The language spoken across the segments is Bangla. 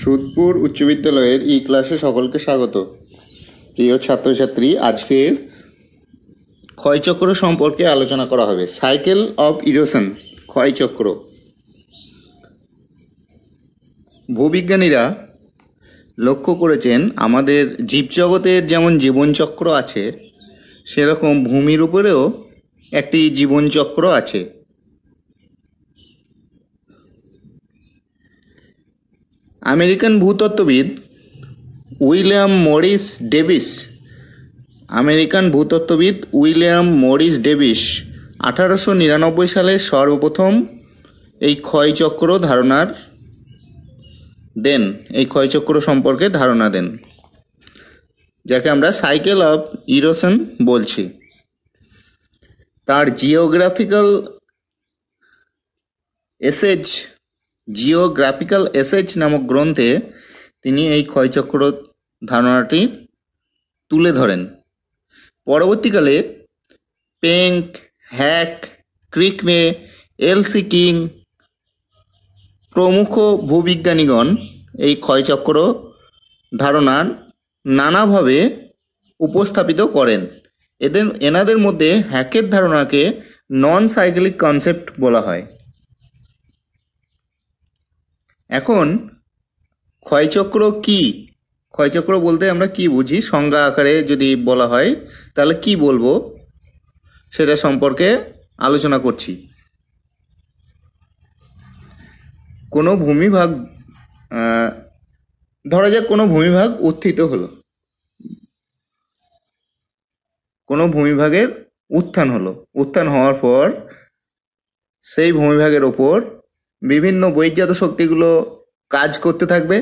সুদপুর উচ্চ বিদ্যালয়ের ই ক্লাসে সকলকে স্বাগত প্রিয় ছাত্রছাত্রী আজকের ক্ষয়চক্র সম্পর্কে আলোচনা করা হবে সাইকেল অফ ইরোশন ক্ষয়চক্র ভূবিজ্ঞানীরা লক্ষ্য করেছেন আমাদের জীবজগতের যেমন জীবনচক্র আছে সেরকম ভূমির উপরেও একটি জীবনচক্র আছে আমেরিকান ভূতত্ত্ববিদ উইলিয়াম মরিস ডেভিস আমেরিকান ভূতত্ত্ববিদ উইলিয়াম মরিস ডেভিস আঠারোশো নিরানব্বই সালে সর্বপ্রথম এই ক্ষয়চক্র ধারণার দেন এই ক্ষয়চক্র সম্পর্কে ধারণা দেন যাকে আমরা সাইকেল অফ ইরোশন বলছি তার জিওগ্রাফিক্যাল এসেজ জিওগ্রাফিক্যাল এসেজ নামক গ্রন্থে তিনি এই ক্ষয়চক্র ধারণাটি তুলে ধরেন পরবর্তীকালে Penck Hack Crickmay L C King প্রমুখ ভূবিজ্ঞানীগণ এই ক্ষয়চক্র ধারণার নানাভাবে উপস্থাপিত করেন এদের এনাদের মধ্যে হ্যাকের ধারণাকে নন সাইক্লিক কনসেপ্ট বলা হয় এখন ক্ষয়চক্র কি ক্ষয়চক্র বলতে আমরা কি বুঝি সংজ্ঞা আকারে যদি বলা হয় তাহলে কি বলবো সেটা সম্পর্কে আলোচনা করছি কোনো ভূমিভাগ ধরা যাক কোনো ভূমিভাগ উত্থিত হলো কোনো ভূমিভাগের উত্থান হলো উত্থান হওয়ার পর সেই ভূমিভাগের ওপর বিভিন্ন বৈজ্ঞাত শক্তিগুলো কাজ করতে থাকবে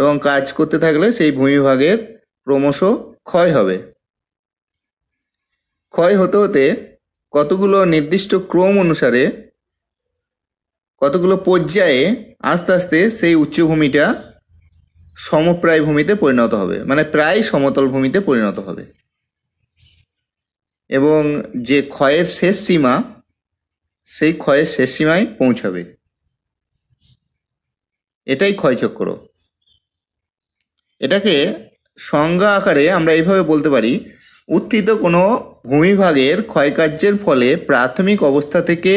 এবং কাজ করতে থাকলে সেই ভূমিভাগের ক্রমশ ক্ষয় হবে ক্ষয় হতে হতে কতগুলো নির্দিষ্ট ক্রম অনুসারে কতগুলো পর্যায়ে আস্তে আস্তে সেই উচ্চভূমিটা সমপ্রায় ভূমিতে পরিণত হবে মানে প্রায় সমতল ভূমিতে পরিণত হবে এবং যে ক্ষয়ের শেষ সীমা সেই ক্ষয়ের শেষ সীমায় পৌঁছাবে এটাই ক্ষয়চক্র এটাকে সংজ্ঞা আকারে আমরা এইভাবে বলতে পারি উত্থিত কোনো ভূমিভাগের ক্ষয়কার্যের ফলে প্রাথমিক অবস্থা থেকে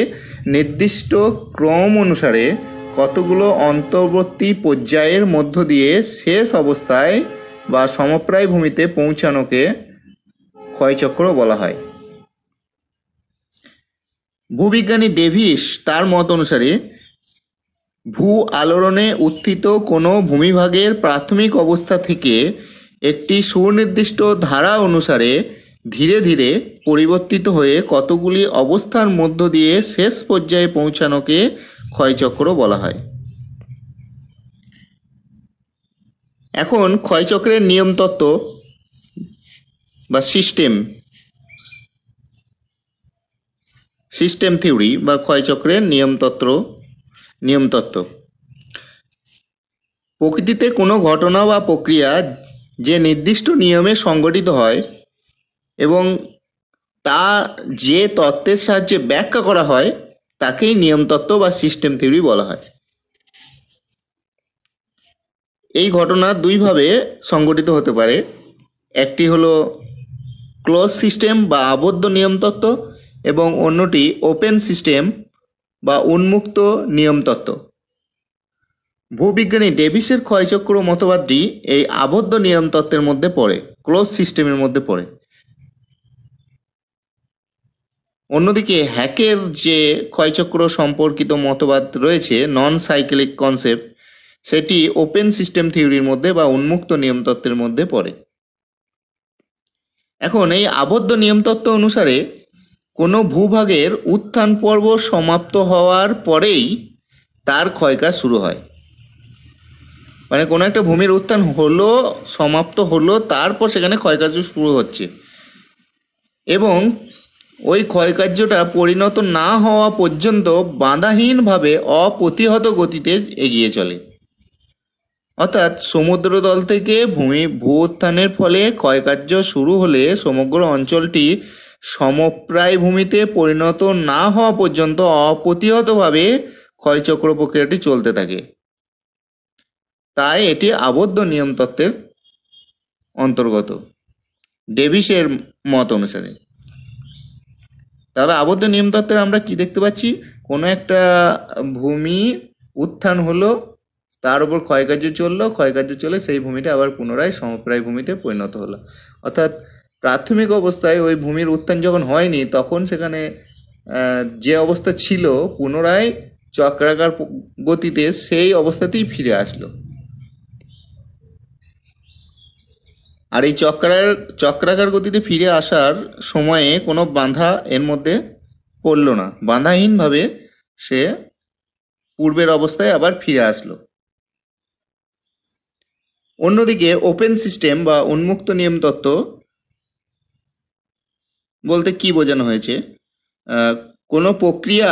নির্দিষ্ট ক্রম অনুসারে কতগুলো অন্তর্বর্তী পর্যায়ের মধ্য দিয়ে শেষ অবস্থায় বা সমপ্রায় ভূমিতে পৌঁছানোকে ক্ষয়চক্র বলা হয় ভূবিজ্ঞানী ডেভিস তার মত অনুসারে ভূ-আলোড়নে উত্থিত কোনো ভূমিভাগের প্রাথমিক অবস্থা থেকে একটি সুনির্দিষ্ট ধারা অনুসারে ধীরে ধীরে পরিবর্তিত হয়ে কতগুলি অবস্থার মধ্য দিয়ে শেষ পর্যায়ে পৌঁছানোকে ক্ষয়চক্র বলা হয় এখন ক্ষয়চক্রের নিয়মতত্ত্ব বা সিস্টেম সিস্টেম থিওরি বা ক্ষয়চক্রের নিয়মতত্ত্ব নিয়মতত্ত্ব প্রকৃতিতে কোনো ঘটনা বা প্রক্রিয়া যে নির্দিষ্ট নিয়মে সংগঠিত হয় এবং তা যে তত্ত্বের সাহায্যে ব্যাখ্যা করা হয় তাকেই নিয়মতত্ত্ব বা সিস্টেম থিওরি বলা হয় এই ঘটনা দুইভাবে সংগঠিত হতে পারে একটি হলো ক্লোজ সিস্টেম বা আবদ্ধ নিয়মতত্ত্ব এবং অন্যটি ওপেন সিস্টেম বা উন্মুক্ত নিয়মতত্ত্ব ভূবিজ্ঞানী ডেভিসের ক্ষয়চক্র মতবাদটি এই আবদ্ধ নিয়মতত্ত্বের মধ্যে পড়ে ক্লোজ সিস্টেমের মধ্যে পড়ে অন্যদিকে হ্যাকের যে ক্ষয়চক্র সম্পর্কিত মতবাদ রয়েছে নন সাইকেলিক কনসেপ্ট সেটি ওপেন সিস্টেম থিওরির মধ্যে বা উন্মুক্ত নিয়মতত্ত্বের মধ্যে পড়ে এখন এই আবদ্ধ নিয়মতত্ত্ব অনুসারে কোনো ভূভাগের উত্থান পর্ব সমাপ্ত হওয়ার পরেই তার ক্ষয়কাজ শুরু হয় মানে কোনো একটা ভূমির উত্থান হলো সমাপ্ত হলো তারপর সেখানে ক্ষয়কার্য শুরু হচ্ছে এবং ওই ক্ষয়কার্যটা পরিণত না হওয়া পর্যন্ত বাঁধাহীনভাবে অপ্রতিহত গতিতে এগিয়ে চলে অর্থাৎ সমুদ্রতল থেকে ভূমি ভূ উত্থানের ফলে ক্ষয়কার্য শুরু হলে সমগ্র অঞ্চলটি সমপ্রায় ভূমিতে পরিণত না হওয়া পর্যন্ত অপ্রতিহতভাবে ক্ষয়চক্র প্রক্রিয়াটি চলতে থাকে তাই এটি আবদ্ধ নিয়ম তত্ত্বের অন্তর্গত ডেভিসের মত অনুসারে তাহলে আবদ্ধ নিয়ম তত্ত্বের আমরা কি দেখতে পাচ্ছি কোনো একটা ভূমি উত্থান হলো তার উপর ক্ষয়কার্য চললো ক্ষয়কার্য চলে সেই ভূমিটা আবার পুনরায় সমপ্রায় ভূমিতে পরিণত হলো অর্থাৎ প্রাথমিক অবস্থায় ওই ভূমির উত্থান যখন হয়নি তখন সেখানে যে অবস্থা ছিল পুনরায় চক্রাকার গতিতে সেই অবস্থাতেই ফিরে আসলো আর এই চক্রার চক্রাকার গতিতে ফিরে আসার সময়ে কোনো বাঁধা এর মধ্যে পড়ল না বাঁধাহীনভাবে সে পূর্বের অবস্থায় আবার ফিরে আসলো অন্যদিকে ওপেন সিস্টেম বা উন্মুক্ত নিয়ম তত্ত্ব বলতে কি বোঝানো হয়েছে কোনো প্রক্রিয়া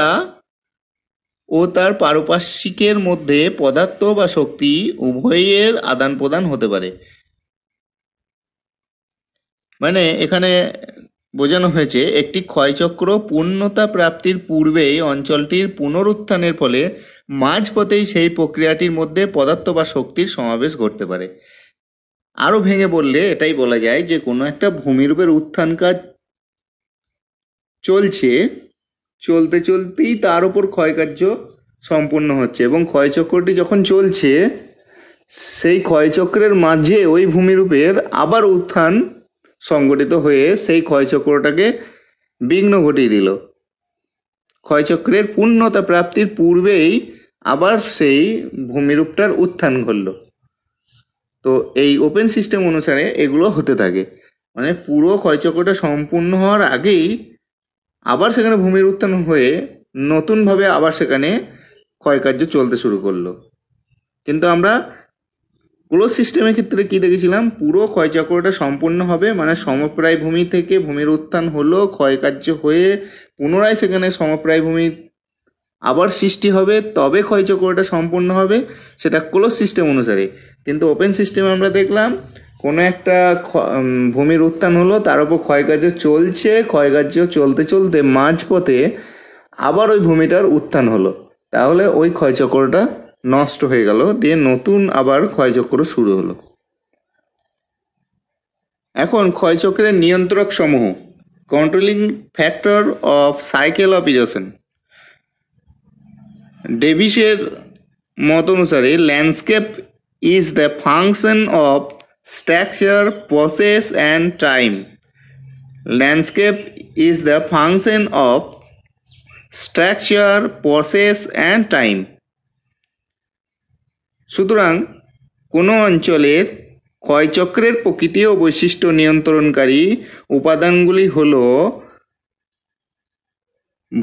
ও তার পারপার্শ্বিকের মধ্যে পদার্থ বা শক্তি উভয়ের আদান প্রদান হতে পারে মানে এখানে বোঝানো হয়েছে একটি ক্ষয়চক্র পূর্ণতা প্রাপ্তির পূর্বেই অঞ্চলটির পুনরুত্থানের ফলে মাঝপথেই সেই প্রক্রিয়াটির মধ্যে পদার্থ বা শক্তির সমাবেশ ঘটতে পারে আরও ভেঙে বললে এটাই বলা যায় যে কোনো একটা ভূমিরূপের উত্থান কাজ চলছে চলতে চলতেই তার ওপর ক্ষয়কার্য সম্পূর্ণ হচ্ছে এবং ক্ষয়চক্রটি যখন চলছে সেই ক্ষয়চক্রের মাঝে ওই ভূমিরূপের আবার উত্থান সংগঠিত হয়ে সেই ক্ষয়চক্রটাকে বিঘ্ন ঘটিয়ে দিল ক্ষয়চক্রের পূর্ণতা প্রাপ্তির পূর্বেই আবার সেই ভূমিরূপটার উত্থান ঘটল তো এই ওপেন সিস্টেম অনুসারে এগুলো হতে থাকে মানে পুরো ক্ষয়চক্রটা সম্পূর্ণ হওয়ার আগেই আবার সেখানে ভূমির উত্থান হয়ে নতুনভাবে আবার সেখানে ক্ষয়কার্য চলতে শুরু করলো কিন্তু আমরা ক্লোজ সিস্টেমের ক্ষেত্রে কি দেখেছিলাম পুরো ক্ষয়চক্রটা সম্পূর্ণ হবে মানে সমপ্রায় ভূমি থেকে ভূমির উত্থান হলো ক্ষয়কার্য হয়ে পুনরায় সেখানে সমপ্রায় ভূমি আবার সৃষ্টি হবে তবে ক্ষয়চক্রটা সম্পূর্ণ হবে সেটা ক্লোজ সিস্টেম অনুসারে কিন্তু ওপেন সিস্টেমে আমরা দেখলাম কোনো একটা ভূমির উত্থান হলো তার উপর ক্ষয়কার্য চলছে ক্ষয়কার্য চলতে চলতে মাঝপথে আবার ওই ভূমিটার উত্থান হলো তাহলে ওই ক্ষয়চক্রটা নষ্ট হয়ে গেল দিয়ে নতুন আবার ক্ষয়চক্র শুরু হলো এখন ক্ষয়চক্রের নিয়ন্ত্রক সমূহ controlling factor of cycle of erosion ডেভিসের মত অনুসারে landscape is the function of structure process and time landscape is the function of structure process and time সুতরাং কোনো অঞ্চলের ক্ষয়চক্রের প্রকৃতি ও বৈশিষ্ট্য নিয়ন্ত্রণকারী উপাদানগুলি হল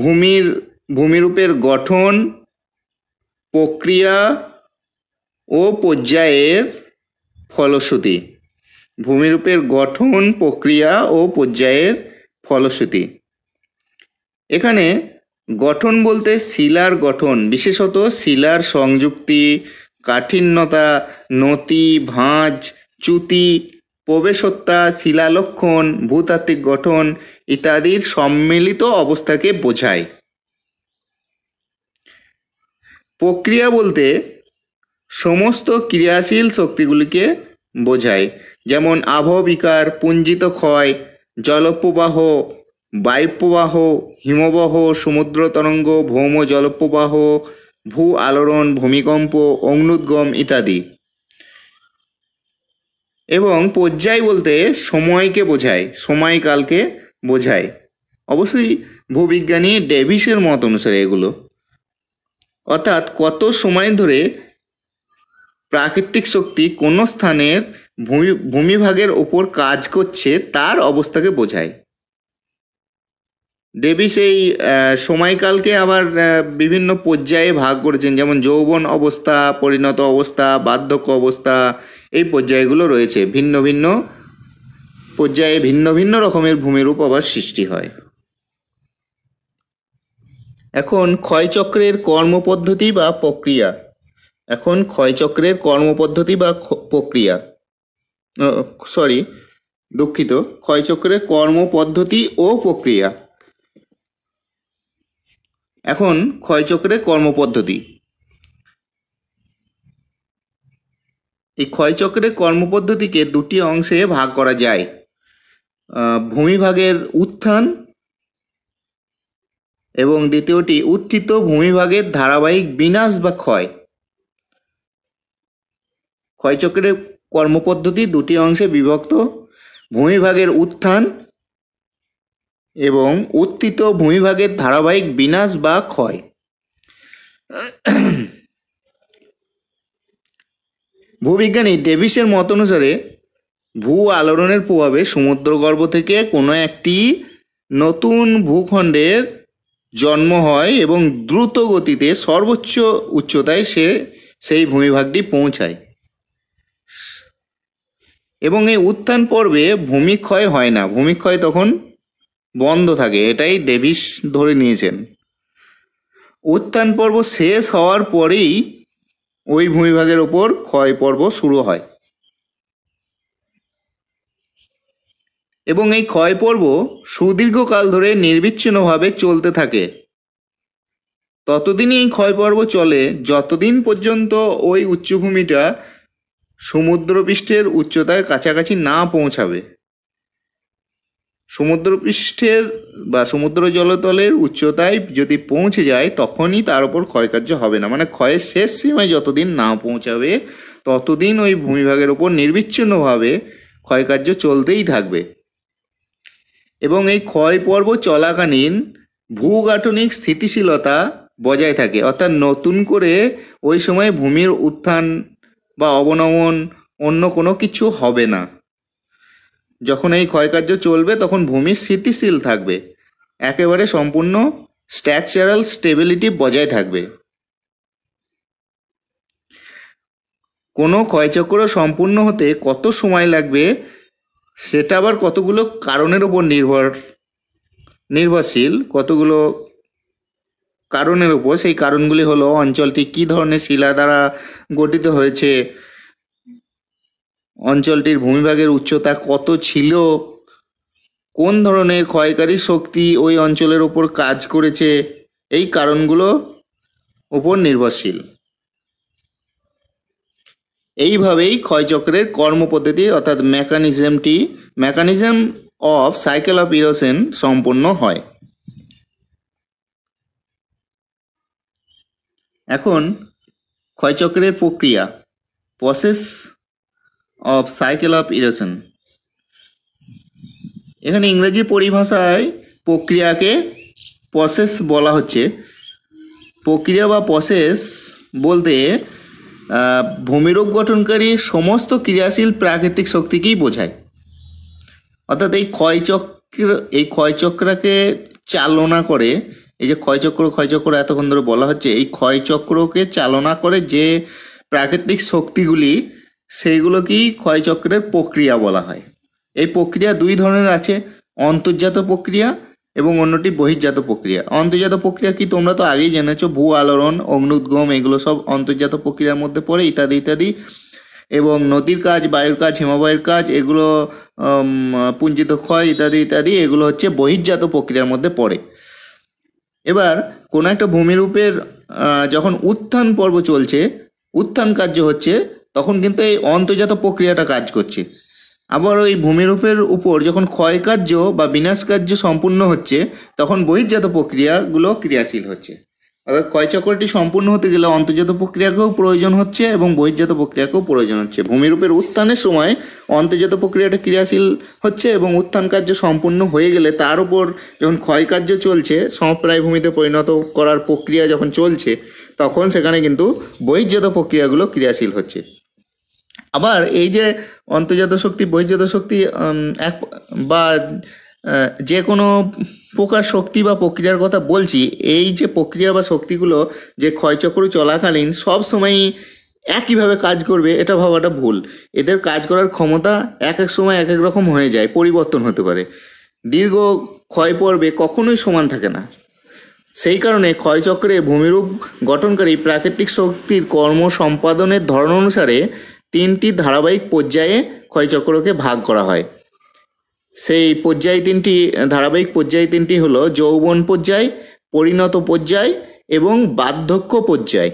ভূমির ভূমিরূপের গঠন প্রক্রিয়া ও পর্যায়ের ফলশ্রুতি ভূমিরূপের গঠন প্রক্রিয়া ও পর্যায়ের ফলশ্রুতি এখানে গঠন বলতে শিলার গঠন বিশেষত শিলার সংযুক্তি কাঠিন্যতা নতি ভাঁজ চ্যুতি প্রবেশত্তা শিলালক্ষণ ভূতাত্ত্বিক গঠন ইত্যাদির সম্মিলিত অবস্থাকে বোঝায় প্রক্রিয়া বলতে সমস্ত ক্রিয়াশীল শক্তিগুলিকে বোঝায় যেমন আবহবিকার পুঞ্জিত ক্ষয় জলপ্রবাহ বায়ুপ্রবাহ হিমবাহ সমুদ্র তরঙ্গ ভৌম জলপ্রবাহ ভূ আলোড়ন ভূমিকম্প অগ্নুদ্গম ইত্যাদি এবং পর্যায় বলতে সময়কে বোঝায় সময়কালকে বোঝায় অবশ্যই ভূবিজ্ঞানী ডেভিসের মত অনুসারে এগুলো অর্থাৎ কত সময় ধরে প্রাকৃতিক শক্তি কোন স্থানের ভূমি ভূমিভাগের ওপর কাজ করছে তার অবস্থাকে বোঝায় দেবী সেই সময়কালকে আবার বিভিন্ন পর্যায়ে ভাগ করেছেন যেমন যৌবন অবস্থা পরিণত অবস্থা বার্ধক্য অবস্থা এই পর্যায়গুলো রয়েছে ভিন্ন ভিন্ন পর্যায়ে ভিন্ন ভিন্ন রকমের ভূমিরূপ আবার সৃষ্টি হয় এখন ক্ষয়চক্রের কর্মপদ্ধতি বা প্রক্রিয়া এখন ক্ষয়চক্রের কর্মপদ্ধতি বা প্রক্রিয়া সরি দুঃখিত ক্ষয়চক্রের কর্মপদ্ধতি ও প্রক্রিয়া এখন ক্ষয়চক্রের কর্মপদ্ধতি এই ক্ষয়চক্রের কর্মপদ্ধতিকে দুটি অংশে ভাগ করা যায় ভূমিভাগের উত্থান এবং দ্বিতীয়টি উত্থিত ভূমিভাগের ধারাবাহিক বিনাশ বা ক্ষয় ক্ষয়চক্রের কর্মপদ্ধতি দুটি অংশে বিভক্ত ভূমিভাগের উত্থান এবং উত্থিত ভূমিভাগের ধারাবাহিক বিনাশ বা ক্ষয় ভূবিজ্ঞানী ডেভিসের মত অনুসারে ভূ আলোড়নের প্রভাবে সমুদ্রগর্ভ থেকে কোনো একটি নতুন ভূখণ্ডের জন্ম হয় এবং দ্রুত গতিতে সর্বোচ্চ উচ্চতায় সে সেই ভূমিভাগটি পৌঁছায় এবং এই উত্থান পর্বে ভূমিক্ষয় হয় না ভূমিক্ষয় তখন বন্ধ থাকে এটাই ডেভিস ধরে নিয়েছেন উত্থান পর্ব শেষ হওয়ার পরেই ওই ভূমিভাগের ওপর ক্ষয় পর্ব শুরু হয় এবং এই ক্ষয় পর্ব সুদীর্ঘকাল ধরে নির্বিচ্ছিন্নভাবে চলতে থাকে ততদিনই এই ক্ষয় পর্ব চলে যতদিন পর্যন্ত ওই উচ্চভূমিটা সমুদ্রপৃষ্ঠের উচ্চতার কাছাকাছি না পৌঁছাবে সমুদ্রপৃষ্ঠের বা সমুদ্র জলতলের উচ্চতায় যদি পৌঁছে যায় তখনই তার উপর ক্ষয়কার্য হবে না মানে ক্ষয়ের শেষ সীমায় যতদিন না পৌঁছাবে ততদিন ওই ভূমিভাগের উপর নির্বিচ্ছিন্নভাবে ক্ষয়কার্য চলতেই থাকবে এবং এই ক্ষয় পর্ব চলাকালীন ভূগাঠনিক স্থিতিশীলতা বজায় থাকে অর্থাৎ নতুন করে ওই সময় ভূমির উত্থান বা অবনমন অন্য কোনো কিছু হবে না যখন এই ক্ষয়কার্য চলবে তখন ভূমি স্থিতিশীল থাকবে একেবারে সম্পূর্ণ স্ট্রাকচারাল স্টেবিলিটি বজায় থাকবে কোনো ক্ষয়চক্র সম্পূর্ণ হতে কত সময় লাগবে সেটা আবার কতগুলো কারণের ওপর নির্ভর নির্ভরশীল কতগুলো কারণের উপর সেই কারণগুলি হলো অঞ্চলটি কি ধরনের শিলা দ্বারা গঠিত হয়েছে অঞ্চলটির ভূমিভাগের উচ্চতা কত ছিল কোন ধরনের ক্ষয়কারী শক্তি ওই অঞ্চলের উপর কাজ করেছে এই কারণগুলো উপর নির্ভরশীল এইভাবেই ক্ষয়চক্রের কর্মপদ্ধতি অর্থাৎ মেকানিজমটি mechanism of cycle of erosion সম্পূর্ণ হয় এখন ক্ষয়চক্রের প্রক্রিয়া process of cycle of erosion এখানে ইংরেজি পরিভাষায় প্রক্রিয়াকে প্রসেস বলা হচ্ছে প্রক্রিয়া বা প্রসেস বলতে ভূমিরূপ গঠনকারী সমস্ত ক্রিয়াশীল প্রাকৃতিক শক্তিকেই বোঝায় অর্থাৎ এই ক্ষয়চক্র এই ক্ষয়চক্রকে চালনা করে এই যে ক্ষয়চক্র ক্ষয়চক্র এতক্ষণ ধরে বলা হচ্ছে এই ক্ষয়চক্রকে চালনা করে যে প্রাকৃতিক শক্তিগুলি সেইগুলোকেই ক্ষয়চক্রের প্রক্রিয়া বলা হয় এই প্রক্রিয়া দুই ধরনের আছে অন্তর্জাত প্রক্রিয়া এবং অন্যটি বহির্জাত প্রক্রিয়া অন্তর্জাত প্রক্রিয়া কি তোমরা তো আগেই জেনেছো ভূ আলোড়ন অগ্নুদ্গম এগুলো সব অন্তর্জাত প্রক্রিয়ার মধ্যে পড়ে ইত্যাদি ইত্যাদি এবং নদীর কাজ বায়ুর কাজ হিমবাহের কাজ এগুলো পুঞ্জিত ক্ষয় ইত্যাদি ইত্যাদি এগুলো হচ্ছে বহির্জাত প্রক্রিয়ার মধ্যে পড়ে এবার কোনো একটা ভূমিরূপের যখন উত্থান পর্ব চলছে উত্থান কার্য হচ্ছে তখন কিন্তু এই অন্তর্জাত প্রক্রিয়াটা কাজ করছে আবার ওই ভূমিরূপের উপর যখন ক্ষয়কার্য বা বিনাশ কার্য সম্পূর্ণ হচ্ছে তখন বহির্জাত প্রক্রিয়াগুলো ক্রিয়াশীল হচ্ছে অর্থাৎ কয় চক্রটি সম্পূর্ণ হতে গেলে অন্তর্জাত প্রক্রিয়াকেও প্রয়োজন হচ্ছে এবং বহির্জাত প্রক্রিয়াকেও প্রয়োজন হচ্ছে ভূমিরূপের উত্থানের সময় অন্তর্জাত প্রক্রিয়াটা ক্রিয়াশীল হচ্ছে এবং উত্থান কার্য সম্পূর্ণ হয়ে গেলে তার উপর যখন ক্ষয়কার্য চলছে সমপ্রায় ভূমিতে পরিণত করার প্রক্রিয়া যখন চলছে তখন সেখানে কিন্তু বহির্জাত প্রক্রিয়াগুলো ক্রিয়াশীল হচ্ছে আবার এই যে অন্তর্জাত শক্তি বহির্জাত শক্তি এক বা যে কোনো প্রকার শক্তি বা প্রক্রিয়ার কথা বলছি এই যে প্রক্রিয়া বা শক্তিগুলো যে ক্ষয়চক্র চলাকালীন সব সময়ই একইভাবে কাজ করবে এটা ভাবাটা ভুল এদের কাজ করার ক্ষমতা এক এক সময় এক এক রকম হয়ে যায় পরিবর্তন হতে পারে দীর্ঘ ক্ষয় পর্বে কখনোই সমান থাকে না সেই কারণে ক্ষয়চক্রে ভূমিরূপ গঠনকারী প্রাকৃতিক শক্তির কর্ম সম্পাদনের ধরন অনুসারে তিনটি ধারাবাহিক পর্যায়ে ক্ষয়চক্রকে ভাগ করা হয় সেই পর্যায় তিনটি ধারাবাহিক পর্যায় তিনটি হল যৌবন পর্যায় পরিণত পর্যায় এবং বার্ধক্য পর্যায়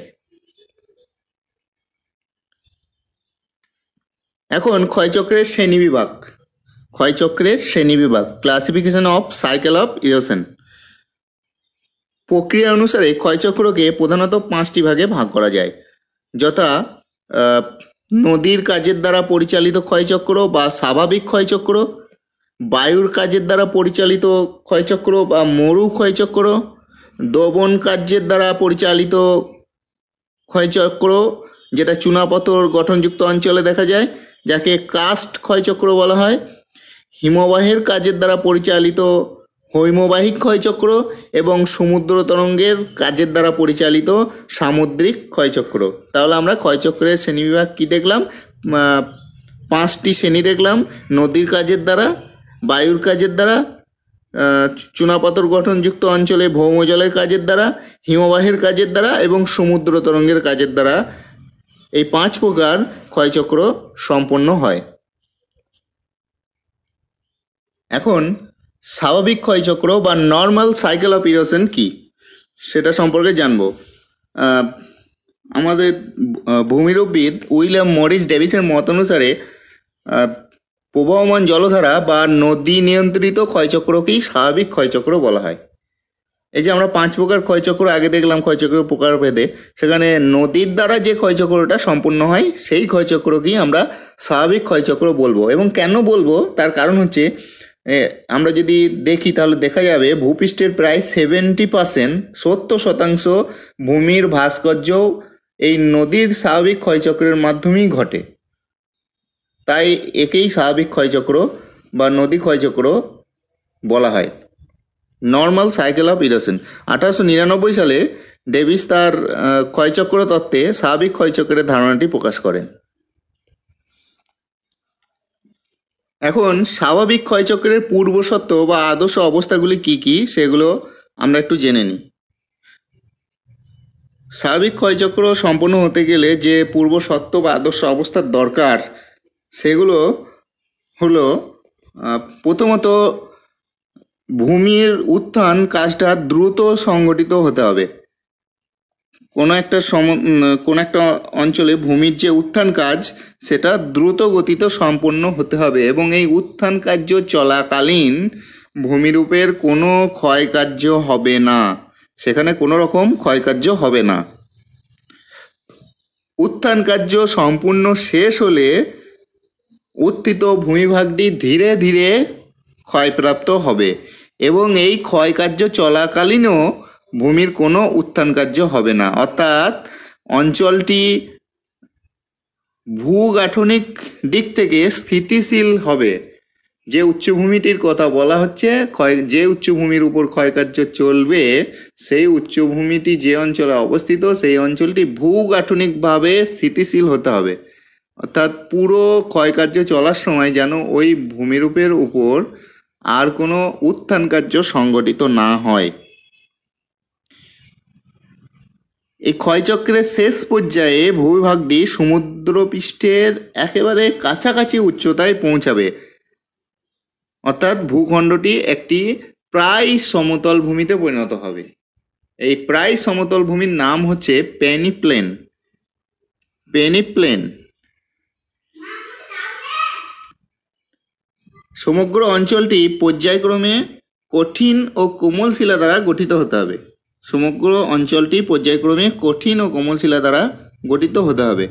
এখন ক্ষয়চক্রের বিভাগ ক্ষয়চক্রের শ্রেণী বিভাগ classification of cycle of erosion প্রক্রিয়া অনুসারে ক্ষয়চক্রকে প্রধানত পাঁচটি ভাগে ভাগ করা যায় যথা নদীর কাজের দ্বারা পরিচালিত ক্ষয়চক্র বা স্বাভাবিক ক্ষয়চক্র বায়ুর কাজের দ্বারা পরিচালিত ক্ষয়চক্র বা মরু ক্ষয়চক্র দবন কার্যের দ্বারা পরিচালিত ক্ষয়চক্র যেটা চুনাপথর গঠনযুক্ত অঞ্চলে দেখা যায় যাকে কাস্ট ক্ষয়চক্র বলা হয় হিমবাহের কাজের দ্বারা পরিচালিত হৈমবাহিক ক্ষয়চক্র এবং সমুদ্র তরঙ্গের কাজের দ্বারা পরিচালিত সামুদ্রিক ক্ষয়চক্র তাহলে আমরা ক্ষয়চক্রের শ্রেণীবিভাগ কী দেখলাম পাঁচটি শ্রেণী দেখলাম নদীর কাজের দ্বারা বায়ুর কাজের দ্বারা চুনাপাথর গঠনযুক্ত অঞ্চলে ভৌমজলের কাজের দ্বারা হিমবাহের কাজের দ্বারা এবং সমুদ্র তরঙ্গের কাজের দ্বারা এই পাঁচ প্রকার ক্ষয়চক্র সম্পন্ন হয় এখন স্বাভাবিক ক্ষয়চক্র বা নর্মাল সাইকেল অফ ইরোশন কী সেটা সম্পর্কে জানব আমাদের ভূমিরব্বিদ উইলিয়াম মরিস ডেভিসের মত অনুসারে প্রবাহমান জলধারা বা নদী নিয়ন্ত্রিত ক্ষয়চক্রকেই স্বাভাবিক ক্ষয়চক্র বলা হয় এই যে আমরা পাঁচ প্রকার ক্ষয়চক্র আগে দেখলাম ক্ষয়চক্রের ভেদে সেখানে নদীর দ্বারা যে ক্ষয়চক্রটা সম্পূর্ণ হয় সেই ক্ষয়চক্রকেই আমরা স্বাভাবিক ক্ষয়চক্র বলবো এবং কেন বলবো তার কারণ হচ্ছে আমরা যদি দেখি তাহলে দেখা যাবে ভূপৃষ্ঠের প্রায় সেভেন্টি পার্সেন্ট সত্তর শতাংশ ভূমির ভাস্কর্য এই নদীর স্বাভাবিক ক্ষয়চক্রের মাধ্যমেই ঘটে তাই একেই স্বাভাবিক ক্ষয়চক্র বা নদী ক্ষয়চক্র বলা হয় নর্মাল সাইকেল অফ ইরোশন আঠারোশো নিরানব্বই সালে ডেভিস তার ক্ষয়চক্র তত্ত্বে স্বাভাবিক ক্ষয়চক্রের ধারণাটি প্রকাশ করেন এখন স্বাভাবিক ক্ষয়চক্রের পূর্বসত্ব বা আদর্শ অবস্থাগুলি কি কি সেগুলো আমরা একটু জেনে নিই স্বাভাবিক ক্ষয়চক্র সম্পন্ন হতে গেলে যে পূর্বসত্ব বা আদর্শ অবস্থার দরকার সেগুলো হলো প্রথমত ভূমির উত্থান কাজটা দ্রুত সংগঠিত হতে হবে কোনো একটা সম কোনো একটা অঞ্চলে ভূমির যে উত্থান কাজ সেটা দ্রুত গতিতে সম্পন্ন হতে হবে এবং এই উত্থান কার্য চলাকালীন ভূমিরূপের কোনো ক্ষয়কার্য হবে না সেখানে কোনো রকম ক্ষয়কার্য হবে না উত্থান কার্য সম্পূর্ণ শেষ হলে উত্থিত ভূমিভাগটি ধীরে ধীরে ক্ষয়প্রাপ্ত হবে এবং এই ক্ষয়কার্য চলাকালীনও ভূমির কোনো উত্থান কার্য হবে না অর্থাৎ অঞ্চলটি ভূগাঠনিক দিক থেকে স্থিতিশীল হবে যে উচ্চভূমিটির কথা বলা হচ্ছে ক্ষয় যে উচ্চভূমির উপর ক্ষয়কার্য চলবে সেই উচ্চভূমিটি যে অঞ্চলে অবস্থিত সেই অঞ্চলটি ভূগাঠনিকভাবে স্থিতিশীল হতে হবে অর্থাৎ পুরো ক্ষয়কার্য চলার সময় যেন ওই ভূমিরূপের উপর আর কোনো উত্থান কার্য সংগঠিত না হয় এই ক্ষয়চক্রের শেষ পর্যায়ে ভূমিভাগটি সমুদ্রপৃষ্ঠের একেবারে কাছাকাছি উচ্চতায় পৌঁছাবে অর্থাৎ ভূখণ্ডটি একটি প্রায় সমতল ভূমিতে পরিণত হবে এই প্রায় সমতল ভূমির নাম হচ্ছে পেনিপ্লেন পেনিপ্লেন সমগ্র অঞ্চলটি পর্যায়ক্রমে কঠিন ও কোমল শিলা দ্বারা গঠিত হতে হবে সমগ্র অঞ্চলটি পর্যায়ক্রমে কঠিন ও কোমল শিলা দ্বারা গঠিত হতে হবে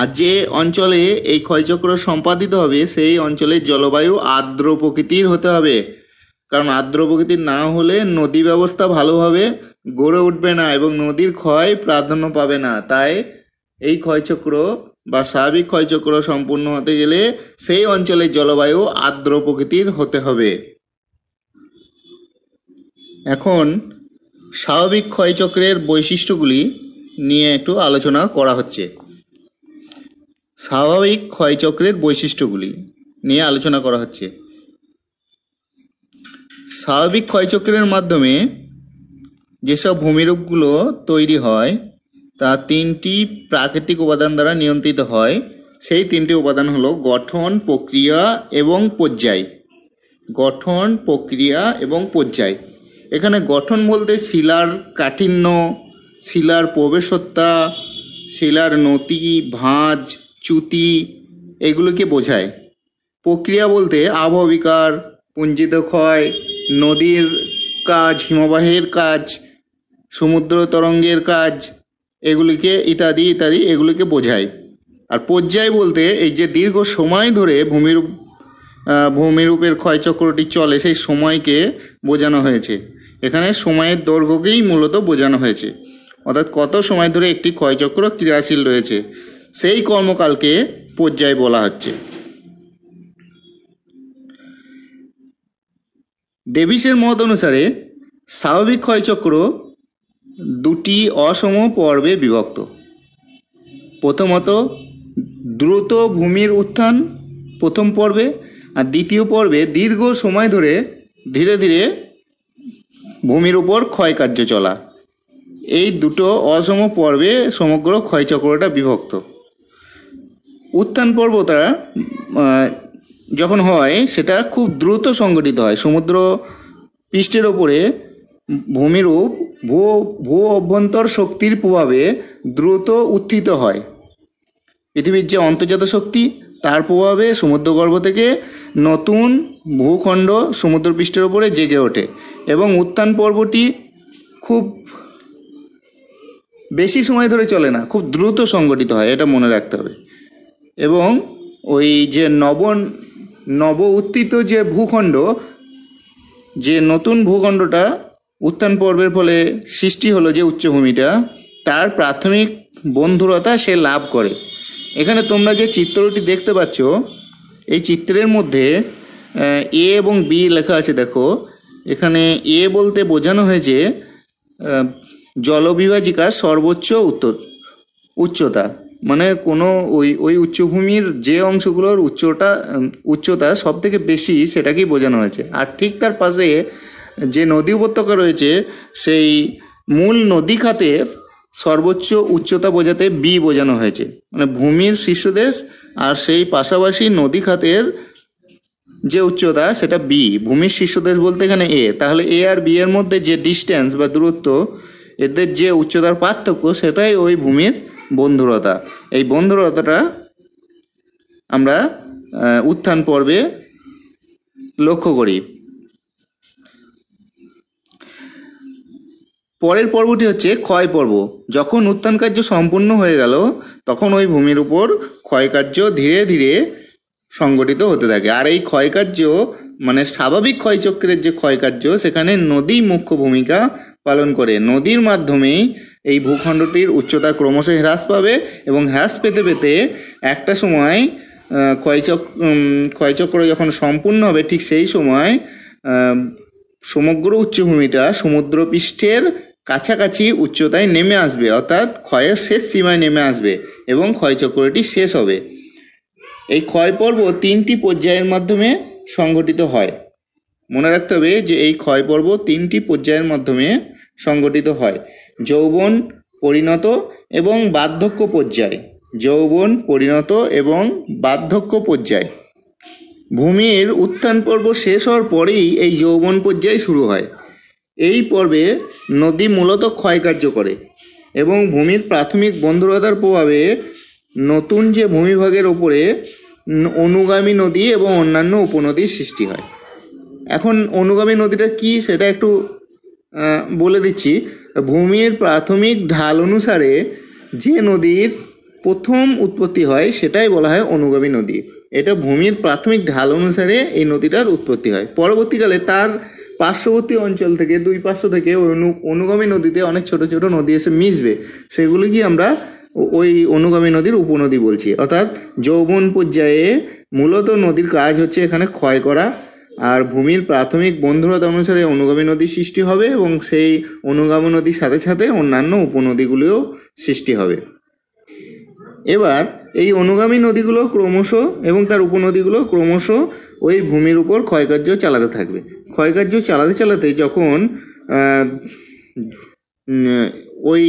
আর যে অঞ্চলে এই ক্ষয়চক্র সম্পাদিত হবে সেই অঞ্চলের জলবায়ু আর্দ্র প্রকৃতির হতে হবে কারণ আর্দ্র প্রকৃতির না হলে নদী ব্যবস্থা ভালোভাবে গড়ে উঠবে না এবং নদীর ক্ষয় প্রাধান্য পাবে না তাই এই ক্ষয়চক্র বা স্বাভাবিক ক্ষয়চক্র সম্পূর্ণ হতে গেলে সেই অঞ্চলের জলবায়ু আর্দ্র প্রকৃতির হতে হবে এখন স্বাভাবিক ক্ষয়চক্রের বৈশিষ্ট্যগুলি নিয়ে একটু আলোচনা করা হচ্ছে স্বাভাবিক ক্ষয়চক্রের বৈশিষ্ট্যগুলি নিয়ে আলোচনা করা হচ্ছে স্বাভাবিক ক্ষয়চক্রের মাধ্যমে যেসব ভূমিরূপগুলো তৈরি হয় তা তিনটি প্রাকৃতিক উপাদান দ্বারা নিয়ন্ত্রিত হয় সেই তিনটি উপাদান হলো গঠন প্রক্রিয়া এবং পর্যায় গঠন প্রক্রিয়া এবং পর্যায় এখানে গঠন বলতে শিলার কাঠিন্য শিলার প্রবেশত্তা শিলার নতি ভাঁজ চ্যুতি এগুলোকে বোঝায় প্রক্রিয়া বলতে আবহবিকার পুঞ্জিত ক্ষয় নদীর কাজ হিমবাহের কাজ সমুদ্র তরঙ্গের কাজ এগুলিকে ইত্যাদি ইত্যাদি এগুলিকে বোঝায় আর পর্যায় বলতে এই যে দীর্ঘ সময় ধরে ভূমিরূপ ভূমিরূপের ক্ষয়চক্রটি চলে সেই সময়কে বোঝানো হয়েছে এখানে সময়ের দৈর্ঘ্যকেই মূলত বোঝানো হয়েছে অর্থাৎ কত সময় ধরে একটি ক্ষয়চক্র ক্রিয়াশীল রয়েছে সেই কর্মকালকে পর্যায় বলা হচ্ছে ডেভিসের মত অনুসারে স্বাভাবিক ক্ষয়চক্র দুটি অসম পর্বে বিভক্ত প্রথমত দ্রুত ভূমির উত্থান প্রথম পর্বে আর দ্বিতীয় পর্বে দীর্ঘ সময় ধরে ধীরে ধীরে ভূমির উপর ক্ষয়কার্য চলা এই দুটো অসম পর্বে সমগ্র ক্ষয়চক্রটা বিভক্ত উত্থান পর্বটা যখন হয় সেটা খুব দ্রুত সংগঠিত হয় সমুদ্র পৃষ্ঠের ওপরে ভূমিরূপ ভূ ভূ অভ্যন্তর শক্তির প্রভাবে দ্রুত উত্থিত হয় পৃথিবীর যে অন্তর্জাত শক্তি তার প্রভাবে সমুদ্রগর্ভ থেকে নতুন ভূখণ্ড সমুদ্রপৃষ্ঠের ওপরে জেগে ওঠে এবং উত্থান পর্বটি খুব বেশি সময় ধরে চলে না খুব দ্রুত সংগঠিত হয় এটা মনে রাখতে হবে এবং ওই যে নব নব উত্থিত যে ভূখণ্ড যে নতুন ভূখণ্ডটা উত্থান পর্বের ফলে সৃষ্টি হলো যে উচ্চভূমিটা তার প্রাথমিক বন্ধুরতা সে লাভ করে এখানে তোমরা যে চিত্রটি দেখতে পাচ্ছ এই চিত্রের মধ্যে এ এবং বি লেখা আছে দেখো এখানে এ বলতে বোঝানো হয়েছে জলবিভাজিকার সর্বোচ্চ উত্তর উচ্চতা মানে কোনো ওই ওই উচ্চভূমির যে অংশগুলোর উচ্চটা উচ্চতা সব থেকে বেশি সেটাকেই বোঝানো হয়েছে আর ঠিক তার পাশে যে নদী উপত্যকা রয়েছে সেই মূল নদী খাতের সর্বোচ্চ উচ্চতা বোঝাতে বি বোঝানো হয়েছে মানে ভূমির শীর্ষদেশ আর সেই পাশাপাশি নদী খাতের যে উচ্চতা সেটা বি ভূমির শীর্ষদেশ বলতে এখানে এ তাহলে এ আর বি এর মধ্যে যে ডিস্টেন্স বা দূরত্ব এদের যে উচ্চতার পার্থক্য সেটাই ওই ভূমির বন্ধুরতা এই বন্ধুরতাটা আমরা উত্থান পর্বে লক্ষ্য করি পরের পর্বটি হচ্ছে ক্ষয় পর্ব যখন উত্থান কার্য সম্পূর্ণ হয়ে গেল তখন ওই ভূমির উপর ক্ষয়কার্য ধীরে ধীরে সংগঠিত হতে থাকে আর এই ক্ষয়কার্য মানে স্বাভাবিক ক্ষয়চক্রের যে ক্ষয়কার্য সেখানে নদী মুখ্য ভূমিকা পালন করে নদীর মাধ্যমেই এই ভূখণ্ডটির উচ্চতা ক্রমশ হ্রাস পাবে এবং হ্রাস পেতে পেতে একটা সময় ক্ষয়চক ক্ষয়চক্র যখন সম্পূর্ণ হবে ঠিক সেই সময় সমগ্র উচ্চভূমিটা সমুদ্রপৃষ্ঠের কাছাকাছি উচ্চতায় নেমে আসবে অর্থাৎ ক্ষয়ের শেষ সীমায় নেমে আসবে এবং ক্ষয়চক্রটি শেষ হবে এই ক্ষয় পর্ব তিনটি পর্যায়ের মাধ্যমে সংগঠিত হয় মনে রাখতে হবে যে এই ক্ষয় পর্ব তিনটি পর্যায়ের মাধ্যমে সংগঠিত হয় যৌবন পরিণত এবং বার্ধক্য পর্যায় যৌবন পরিণত এবং বার্ধক্য পর্যায় ভূমির উত্থান পর্ব শেষ হওয়ার পরেই এই যৌবন পর্যায় শুরু হয় এই পর্বে নদী মূলত ক্ষয়কার্য করে এবং ভূমির প্রাথমিক বন্ধুরতার প্রভাবে নতুন যে ভূমিভাগের ওপরে অনুগামী নদী এবং অন্যান্য উপনদীর সৃষ্টি হয় এখন অনুগামী নদীটা কি সেটা একটু বলে দিচ্ছি ভূমির প্রাথমিক ঢাল অনুসারে যে নদীর প্রথম উৎপত্তি হয় সেটাই বলা হয় অনুগামী নদী এটা ভূমির প্রাথমিক ঢাল অনুসারে এই নদীটার উৎপত্তি হয় পরবর্তীকালে তার পার্শ্ববর্তী অঞ্চল থেকে দুই পার্শ্ব থেকে অনু অনুগামী নদীতে অনেক ছোট ছোট নদী এসে মিশবে সেগুলি কি আমরা ওই অনুগামী নদীর উপনদী বলছি অর্থাৎ যৌবন পর্যায়ে মূলত নদীর কাজ হচ্ছে এখানে ক্ষয় করা আর ভূমির প্রাথমিক বন্ধুরতা অনুসারে অনুগামী নদী সৃষ্টি হবে এবং সেই অনুগামী নদীর সাথে সাথে অন্যান্য উপনদীগুলিও সৃষ্টি হবে এবার এই অনুগামী নদীগুলো ক্রমশ এবং তার উপনদীগুলো ক্রমশ ওই ভূমির উপর ক্ষয়কার্য চালাতে থাকবে ক্ষয়কার্য চালাতে চালাতে যখন ওই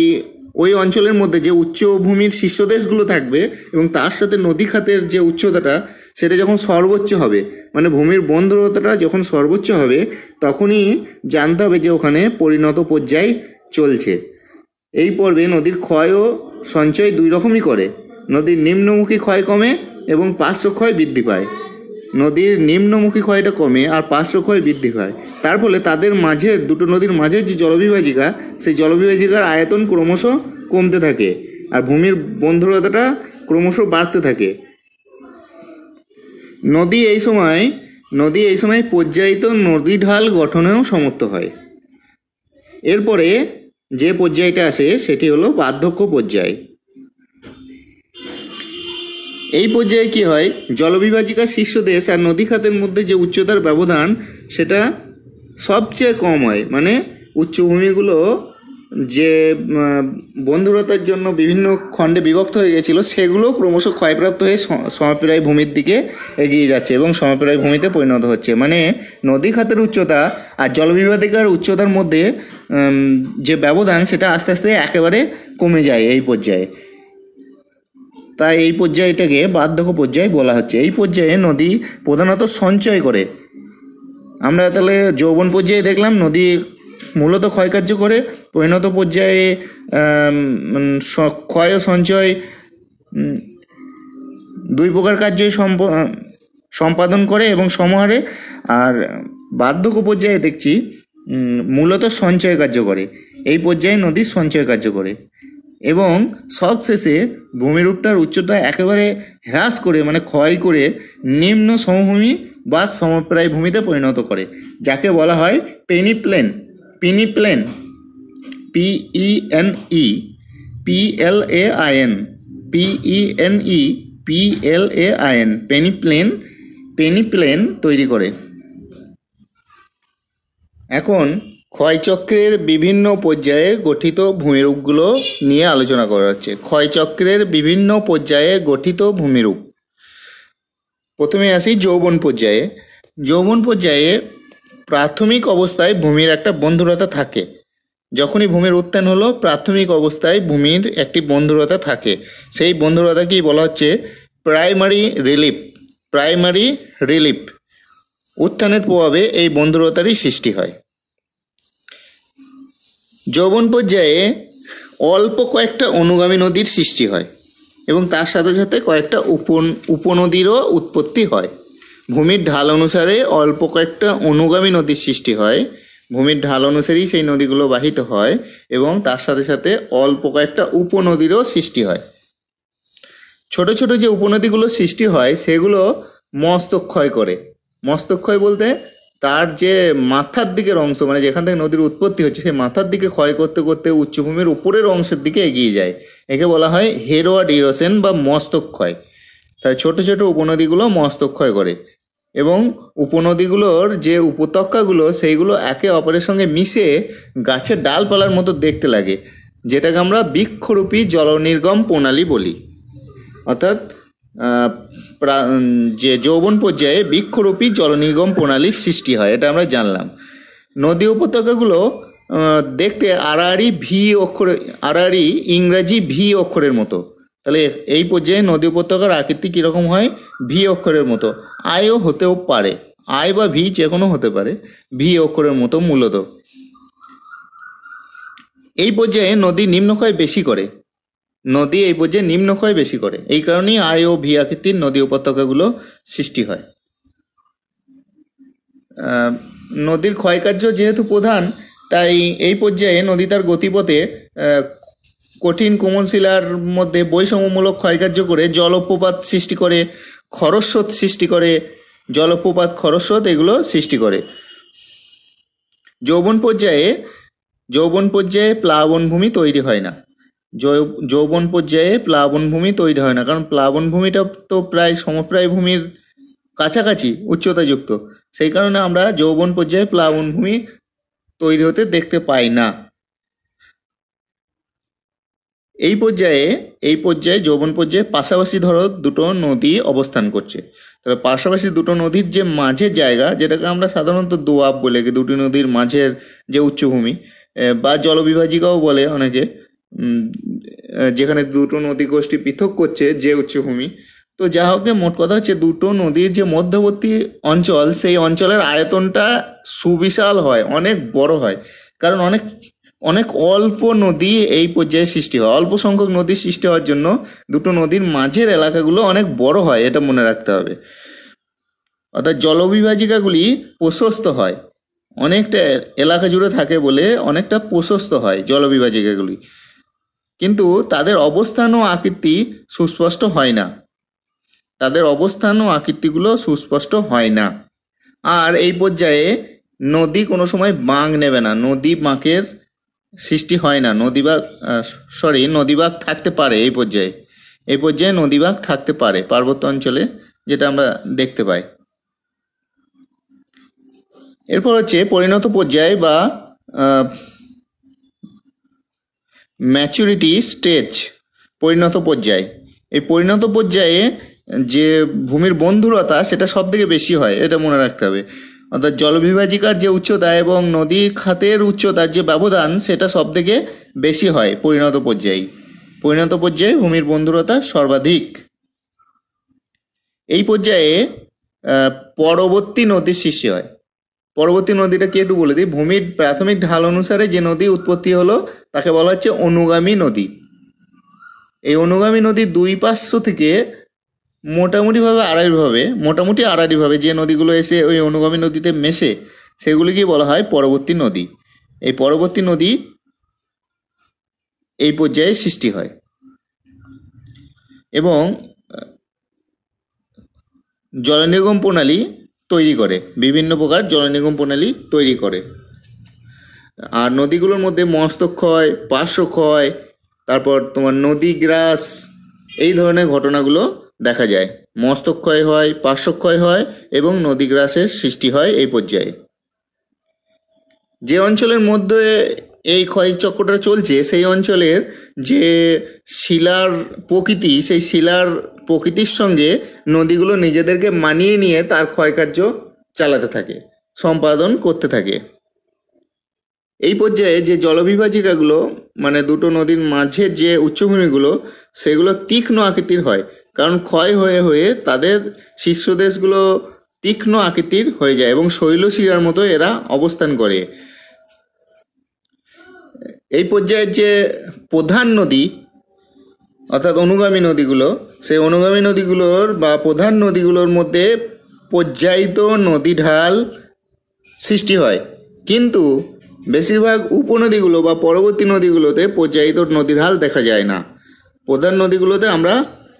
ওই অঞ্চলের মধ্যে যে উচ্চভূমির দেশগুলো থাকবে এবং তার সাথে নদী খাতের যে উচ্চতাটা সেটা যখন সর্বোচ্চ হবে মানে ভূমির বন্ধুরতাটা যখন সর্বোচ্চ হবে তখনই জানতে হবে যে ওখানে পরিণত পর্যায় চলছে এই পর্বে নদীর ক্ষয় ও সঞ্চয় দুই রকমই করে নদীর নিম্নমুখী ক্ষয় কমে এবং পার্শ্ব ক্ষয় বৃদ্ধি পায় নদীর নিম্নমুখী ক্ষয়টা কমে আর পার্শ্ব ক্ষয় বৃদ্ধি পায় তার ফলে তাদের মাঝের দুটো নদীর মাঝের যে জলবিভাজিকা সেই জলবিভাজিকার আয়তন ক্রমশ কমতে থাকে আর ভূমির বন্ধুরতাটা ক্রমশ বাড়তে থাকে নদী এই সময় নদী এই সময় পর্যায়িত নদী ঢাল গঠনেও সমর্থ হয় এরপরে যে পর্যায়টা আসে সেটি হলো বার্ধক্য পর্যায় এই পর্যায়ে কি হয় জলবিভাজিকা শীর্ষ দেশ আর নদী খাতের মধ্যে যে উচ্চতার ব্যবধান সেটা সবচেয়ে কম হয় মানে উচ্চভূমিগুলো যে বন্ধুরতার জন্য বিভিন্ন খণ্ডে বিভক্ত হয়ে গেছিলো সেগুলো ক্রমশ ক্ষয়প্রাপ্ত হয়ে সমপ্রায় ভূমির দিকে এগিয়ে যাচ্ছে এবং সমপ্রায় ভূমিতে পরিণত হচ্ছে মানে নদী খাতের উচ্চতা আর জলবিভাদিকার উচ্চতার মধ্যে যে ব্যবধান সেটা আস্তে আস্তে একেবারে কমে যায় এই পর্যায়ে তাই এই পর্যায়টাকে বার্ধক্য পর্যায় বলা হচ্ছে এই পর্যায়ে নদী প্রধানত সঞ্চয় করে আমরা তাহলে যৌবন পর্যায়ে দেখলাম নদী মূলত ক্ষয়কার্য করে পরিণত পর্যায়ে ক্ষয় ও সঞ্চয় দুই প্রকার কার্যই সম্পাদন করে এবং সমাহারে আর বার্ধক্য পর্যায়ে দেখছি মূলত সঞ্চয় কার্য করে এই পর্যায়ে নদী সঞ্চয় কার্য করে এবং সব শেষে ভূমিরূপটার উচ্চতা একেবারে হ্রাস করে মানে ক্ষয় করে নিম্ন সমভূমি বা সমপ্রায় ভূমিতে পরিণত করে যাকে বলা হয় peneplain peneplain P E N E P L A I N P E N E P L A I N peneplain peneplain তৈরি করে এখন ক্ষয়চক্রের বিভিন্ন পর্যায়ে গঠিত ভূমিরূপগুলো নিয়ে আলোচনা করা হচ্ছে ক্ষয়চক্রের বিভিন্ন পর্যায়ে গঠিত ভূমিরূপ প্রথমে আসি যৌবন পর্যায়ে যৌবন পর্যায়ে প্রাথমিক অবস্থায় ভূমির একটা বন্ধুরতা থাকে যখনই ভূমির উত্থান হলো প্রাথমিক অবস্থায় ভূমির একটি বন্ধুরতা থাকে সেই বন্ধুরতাকেই বলা হচ্ছে প্রাইমারি রিলিফ প্রাইমারি রিলিফ উত্থানের প্রভাবে এই বন্ধুরতারই সৃষ্টি হয় যৌবন পর্যায়ে অল্প কয়েকটা অনুগামী নদীর সৃষ্টি হয় এবং তার সাথে সাথে কয়েকটা উপন উপনদীরও উৎপত্তি হয় ভূমির ঢাল অনুসারে অল্প কয়েকটা অনুগামী নদীর সৃষ্টি হয় ভূমির ঢাল অনুসারেই সেই নদীগুলো বাহিত হয় এবং তার সাথে সাথে অল্প কয়েকটা উপনদীরও সৃষ্টি হয় ছোট ছোট যে উপনদীগুলো সৃষ্টি হয় সেগুলো মস্তক্ষয় করে মস্তক্ষয় বলতে তার যে মাথার দিকের অংশ মানে যেখান থেকে নদীর উৎপত্তি হচ্ছে সেই মাথার দিকে ক্ষয় করতে করতে উচ্চভূমির উপরের অংশের দিকে এগিয়ে যায় একে বলা হয় হেরোয়াড ইরোসেন বা মস্তক ক্ষয় তাই ছোট ছোট উপনদীগুলো মস্তক ক্ষয় করে এবং উপনদীগুলোর যে উপত্যকাগুলো সেইগুলো একে অপরের সঙ্গে মিশে গাছের ডালপালার মতো দেখতে লাগে যেটাকে আমরা বৃক্ষরূপী জলনির্গম প্রণালী বলি অর্থাৎ যে যৌবন পর্যায়ে বৃক্ষরূপী জলনির্গম প্রণালীর সৃষ্টি হয় এটা আমরা জানলাম নদী উপত্যকাগুলো দেখতে আড়াআড়ি ভি অক্ষরে আড়াআড়ি ইংরাজি ভি অক্ষরের মতো তাহলে এই পর্যায়ে নদী উপত্যকার আকৃতি কীরকম হয় ভি অক্ষরের মতো আয়ও হতেও পারে আয় বা ভি যে কোনো হতে পারে ভি অক্ষরের মতো মূলত এই পর্যায়ে নদী নিম্নক্ষয় বেশি করে নদী এই পর্যায়ে নিম্ন ক্ষয় বেশি করে এই কারণেই আয় ও ভি আকৃতির নদী উপত্যকাগুলো সৃষ্টি হয় নদীর ক্ষয়কার্য যেহেতু প্রধান তাই এই পর্যায়ে নদী তার গতিপথে কঠিন কোমল শিলার মধ্যে বৈষম্যমূলক ক্ষয়কার্য করে জলপ্রপাত সৃষ্টি করে খরস্রোত সৃষ্টি করে জলপ্রপাত খরস্রোত এগুলো সৃষ্টি করে যৌবন পর্যায়ে যৌবন পর্যায়ে প্লাবনভূমি তৈরি হয় না যৌবন পর্যায়ে প্লাবন ভূমি তৈরি হয় না কারণ প্লাবন ভূমিটা তো প্রায় সমপ্রায় ভূমির কাছাকাছি উচ্চতাযুক্ত সেই কারণে আমরা যৌবন পর্যায়ে প্লাবনভূমি তৈরি হতে দেখতে পাই না এই পর্যায়ে এই পর্যায়ে যৌবন পর্যায়ে পাশাপাশি ধরো দুটো নদী অবস্থান করছে তাহলে পাশাপাশি দুটো নদীর যে মাঝের জায়গা যেটাকে আমরা সাধারণত দোয়াব বলে দুটি নদীর মাঝের যে উচ্চভূমি বা জলবিভাজিকাও বলে অনেকে যেখানে দুটো নদী গোষ্ঠী পৃথক করছে যে উচ্চভূমি তো যা হোক মোট কথা হচ্ছে দুটো নদীর যে মধ্যবর্তী অঞ্চল সেই অঞ্চলের আয়তনটা সুবিশাল হয় অনেক বড় হয় কারণ অনেক অনেক অল্প নদী এই পর্যায়ে সৃষ্টি হয় অল্প সংখ্যক নদী সৃষ্টি হওয়ার জন্য দুটো নদীর মাঝের এলাকাগুলো অনেক বড় হয় এটা মনে রাখতে হবে অর্থাৎ জলবিভাজিকাগুলি প্রশস্ত হয় অনেকটা এলাকা জুড়ে থাকে বলে অনেকটা প্রশস্ত হয় জলবিভাজিকাগুলি কিন্তু তাদের অবস্থান ও আকৃতি সুস্পষ্ট হয় না তাদের অবস্থান ও আকৃতিগুলো সুস্পষ্ট হয় না আর এই পর্যায়ে নদী কোনো সময় বাঁক নেবে না নদী বাঁকের সৃষ্টি হয় না নদী বাঘ সরি নদী নদীবাগ থাকতে পারে এই পর্যায়ে এই পর্যায়ে নদী নদীবাগ থাকতে পারে পার্বত্য অঞ্চলে যেটা আমরা দেখতে পাই এরপর হচ্ছে পরিণত পর্যায় বা ম্যাচুরিটি স্টেজ পরিণত পর্যায় এই পরিণত পর্যায়ে যে ভূমির বন্ধুরতা সেটা সব থেকে বেশি হয় এটা মনে রাখতে হবে অর্থাৎ জলবিভাজিকার যে উচ্চতা এবং নদী খাতের উচ্চতার যে ব্যবধান সেটা সব থেকে বেশি হয় পরিণত পর্যায়ে পরিণত পর্যায়ে ভূমির বন্ধুরতা সর্বাধিক এই পর্যায়ে পরবর্তী নদীর সৃষ্টি হয় পরবর্তী নদীটা কি একটু বলে দিই ভূমির প্রাথমিক ঢাল অনুসারে যে নদী উৎপত্তি হলো তাকে বলা হচ্ছে অনুগামী নদী এই অনুগামী নদীর দুই পার্শ্ব থেকে মোটামুটিভাবে আড়াইভাবে মোটামুটি আড়াড়িভাবে যে নদীগুলো এসে ওই অনুগামী নদীতে মেশে সেগুলিকে বলা হয় পরবর্তী নদী এই পরবর্তী নদী এই পর্যায়ে সৃষ্টি হয় এবং জলনিগম প্রণালী তৈরি করে বিভিন্ন প্রকার জলনিগম প্রণালী তৈরি করে আর নদীগুলোর মধ্যে মস্তক্ষয় পার্শ্বক্ষয় তারপর তোমার নদী গ্রাস এই ধরনের ঘটনাগুলো দেখা যায় মস্তক্ষয় হয় পার্শ্বক্ষয় হয় এবং নদী গ্রাসের সৃষ্টি হয় এই পর্যায়ে যে অঞ্চলের মধ্যে এই ক্ষয় চক্রটা চলছে সেই অঞ্চলের যে শিলার প্রকৃতি সেই শিলার প্রকৃতির সঙ্গে নদীগুলো নিজেদেরকে মানিয়ে নিয়ে তার ক্ষয়কার্য চালাতে থাকে সম্পাদন করতে থাকে এই পর্যায়ে যে জলবিভাজিকাগুলো মানে দুটো নদীর মাঝের যে উচ্চভূমিগুলো সেগুলো তীক্ষ্ণ আকৃতির হয় কারণ ক্ষয় হয়ে হয়ে তাদের শীর্ষদেশগুলো তীক্ষ্ণ আকৃতির হয়ে যায় এবং শৈলশিরার মতো এরা অবস্থান করে এই পর্যায়ের যে প্রধান নদী অর্থাৎ অনুগামী নদীগুলো সেই অনুগামী নদীগুলোর বা প্রধান নদীগুলোর মধ্যে পর্যায়িত নদী ঢাল সৃষ্টি হয় কিন্তু বেশিরভাগ উপনদীগুলো বা পরবর্তী নদীগুলোতে পর্যায়িত নদীর ঢাল দেখা যায় না প্রধান নদীগুলোতে আমরা